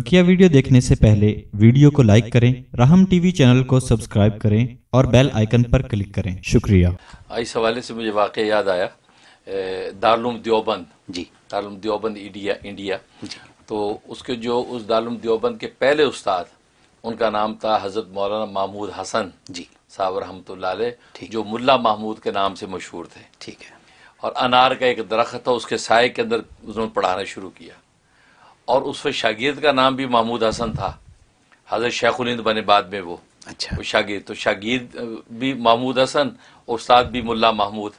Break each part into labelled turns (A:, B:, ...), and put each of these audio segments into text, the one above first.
A: बकिया वीडियो देखने से पहले वीडियो को लाइक करें राहम टीवी चैनल को सब्सक्राइब करें और बेल आइकन पर क्लिक करें शुक्रिया इस हवाले से मुझे वाक़ याद आया दारुम दियोबंद जी दारुम दियोबंद इंडिया इंडिया तो उसके जो उस दारुम दियोबंद के पहले उस्ताद उनका नाम था हज़रत मौलाना महमूद हसन जी साहब रहमत जो मुला महमूद के नाम से मशहूर थे ठीक है और अनार का एक दरख्त था उसके साय के अंदर उन्होंने पढ़ाना शुरू किया और उस वक्त शागिर्द का नाम भी महमूद हसन था हजरत शेखुलिंद बने बाद में वो अच्छा वो शागिर्द तो शागिर्द भी महमूद हसन और उस्ताद भी मुल्ला महमूद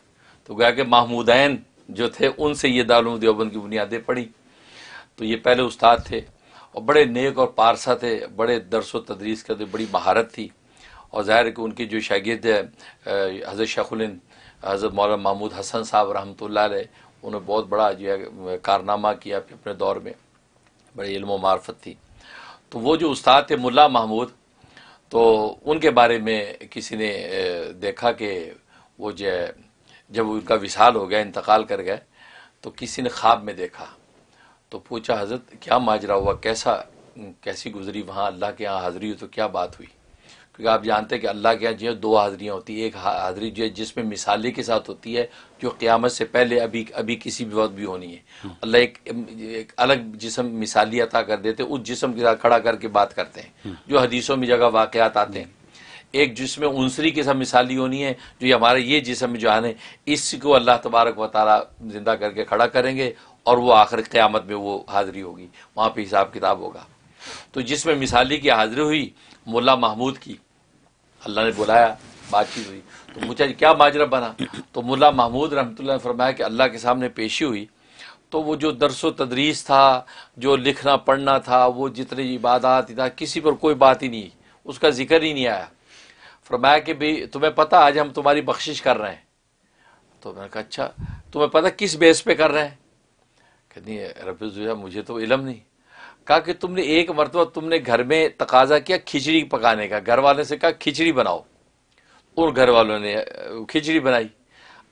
A: तो गया कि महमूदैन जो थे उनसे ये दारूम देवबंद की बुनियादें पड़ी तो ये पहले उस्ताद थे और बड़े नेक और पारसा थे बड़े दरस व तदरीस करते बड़ी महारत थी और ज़ाहिर है कि उनकी जो शागिर्द है हज़रत शेख उलिंद हज़रत मौलाना महमूद हसन साहब रहमत ला उन्होंने बहुत बड़ा जो है कारनामा किया अपने दौर में बड़ी इल्म मार्फत थी तो वो जो उस्ताद थे मुल्ला महमूद तो उनके बारे में किसी ने देखा कि वो जो जब उनका विशाल हो गया इंतकाल कर गए तो किसी ने ख्वाब में देखा तो पूछा हजरत क्या माजरा हुआ कैसा कैसी गुजरी वहाँ अल्लाह के यहाँ हाजिरी हुई तो क्या बात हुई क्योंकि आप जानते हैं कि अल्लाह के यहाँ जो दो हाज़रियाँ होती हैं एक हाज़री जो है जिसमें मिसाले के साथ होती है जो क़्यामत से पहले अभी अभी किसी भी वक्त भी होनी है अल्लाह एक, एक अलग जिसम मिसाली अता कर देते उस जिसम के साथ खड़ा करके बात करते हैं हम्म। जो हदीसों में जगह वाक़ात आते हैं एक जिसमें उनसरी के साथ मिसाली होनी है जो ये हमारे ये जिसम जो आने इसको अल्लाह तबारक व तारा जिंदा करके खड़ा करेंगे और वो आखिर क़्यामत में वो हाज़िरी होगी वहाँ पर हिसाब किताब होगा तो जिसमें मिसाली की हाजिरी हुई मुला महमूद की अल्लाह ने बुलाया बातचीत हुई तो मुझे क्या माजरा बना तो मुला महमूद रहमतुल्लाह ने फरमाया कि अल्लाह के सामने पेशी हुई तो वो जो दरस तदरीस था जो लिखना पढ़ना था वो जितने इबादत था किसी पर कोई बात ही नहीं उसका जिक्र ही नहीं आया फरमाया कि भाई तुम्हें पता आज हम तुम्हारी बख्शिश कर रहे हैं तो मैंने कहा अच्छा तुम्हें पता किस बेस पे कर रहे हैं कहती है रबी मुझे तो इलम नहीं कहा कि तुमने एक मरतबा तुमने घर में तकाजा किया खिचड़ी पकाने का घर वाले से कहा खिचड़ी बनाओ उन घर वालों ने खिचड़ी बनाई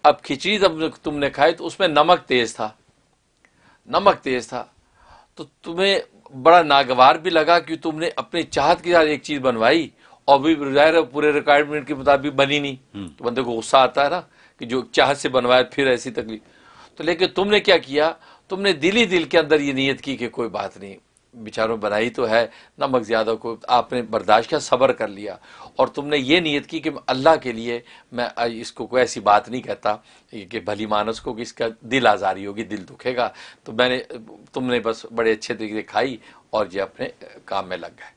A: अब खिचड़ी जब तुमने खाई तो उसमें नमक तेज़ था नमक तेज़ था तो तुम्हें बड़ा नागवार भी लगा कि तुमने अपनी चाहत के साथ एक चीज़ बनवाई और भी जाहिर पूरे रिक्वायरमेंट के मुताबिक बनी नहीं हम्म। तो बंदे को गुस्सा आता है ना कि जो चाहत से बनवाया फिर ऐसी तकलीफ तो लेकिन तुमने क्या किया तुमने दिली दिल के अंदर ये नीयत की कि कोई बात नहीं बेचारों बनाई तो है नमक ज़्यादा को आपने बर्दाश्त किया सब्र कर लिया और तुमने ये नीयत की कि अल्लाह के लिए मैं इसको कोई ऐसी बात नहीं कहता कि भली मानस को कि इसका दिल आज़ारी होगी दिल दुखेगा तो मैंने तुमने बस बड़े अच्छे तरीके से खाई और ये अपने काम में लग गए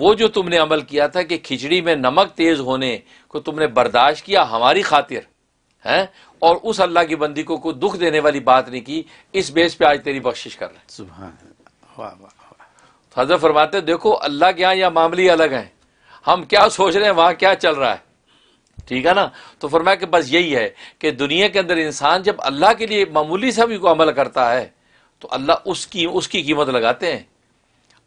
A: वो जो तुमने अमल किया था कि खिचड़ी में नमक तेज़ होने को तुमने बर्दाश्त किया हमारी खातिर हैं और उस अल्लाह की बंदी को कोई दुख देने वाली बात नहीं की इस बेस पे आज तेरी बख्शिश कर रहे हैं हजरत फरमाते देखो अल्लाह के यहाँ यह मामले अलग हैं हम क्या सोच रहे हैं वहाँ क्या चल रहा है ठीक है ना तो फरमाया कि बस यही है कि दुनिया के अंदर इंसान जब अल्लाह के लिए मामूली सभी को अमल करता है तो अल्लाह उसकी उसकी कीमत लगाते हैं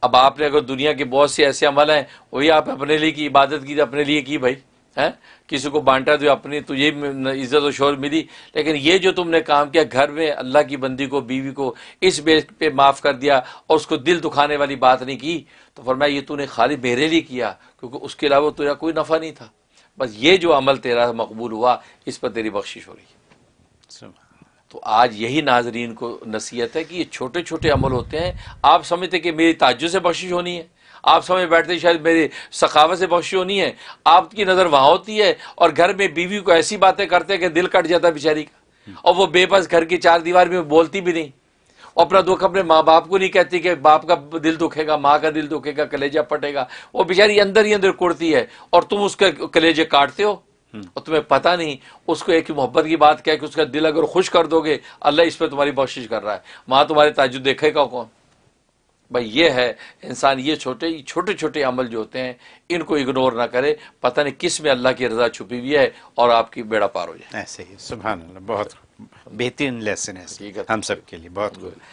A: अब आपने अगर दुनिया के बहुत से ऐसे अमल हैं वही आप अपने लिए की इबादत की अपने लिए की भाई है किसी को बांटा तो अपनी तो ये इज्जत और शोर मिली लेकिन ये जो तुमने काम किया घर में अल्लाह की बंदी को बीवी को इस बेस पे माफ़ कर दिया और उसको दिल दुखाने वाली बात नहीं की तो फरमाया ये तूने खाली बेहरेली किया क्योंकि उसके अलावा तेरा कोई नफ़ा नहीं था बस ये जो अमल तेरा मकबूल हुआ इस पर तेरी बख्शिश हो रही है तो आज यही नाजरीन को नसीहत है कि ये छोटे छोटे अमल होते हैं आप समझते कि मेरी ताजु से बख्शिश होनी है आप समझ बैठते हैं शायद मेरी सखावत से बहुत होनी है आपकी नज़र वहाँ होती है और घर में बीवी को ऐसी बातें करते हैं कि दिल कट जाता है बेचारी का और वो बेबस घर की चार दीवार में बोलती भी नहीं अपना दुख अपने माँ बाप को नहीं कहती कि बाप का दिल दुखेगा माँ का दिल दुखेगा कलेजा पटेगा वो बेचारी अंदर ही अंदर कुड़ती है और तुम उसके कलेजे काटते हो और तुम्हें पता नहीं उसको एक मोहब्बत की बात कह के उसका दिल अगर खुश कर दोगे अल्लाह इस पर तुम्हारी बख्शिश कर रहा है माँ तुम्हारे ताजु देखेगा कौन भाई ये है इंसान ये छोटे छोटे छोटे अमल जो होते हैं इनको इग्नोर ना करे पता नहीं किस में अल्लाह की रजा छुपी हुई है और आपकी बेड़ा पार हो जाए ऐसे ही सुबह बहुत बेहतरीन लेसन है हम सब के लिए बहुत गुड